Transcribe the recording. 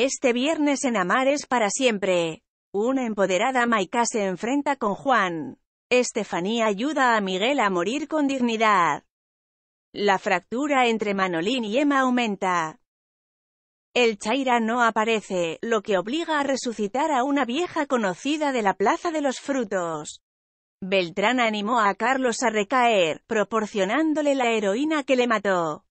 Este viernes en Amares para siempre. Una empoderada Maika se enfrenta con Juan. Estefanía ayuda a Miguel a morir con dignidad. La fractura entre Manolín y Emma aumenta. El Chaira no aparece, lo que obliga a resucitar a una vieja conocida de la Plaza de los Frutos. Beltrán animó a Carlos a recaer, proporcionándole la heroína que le mató.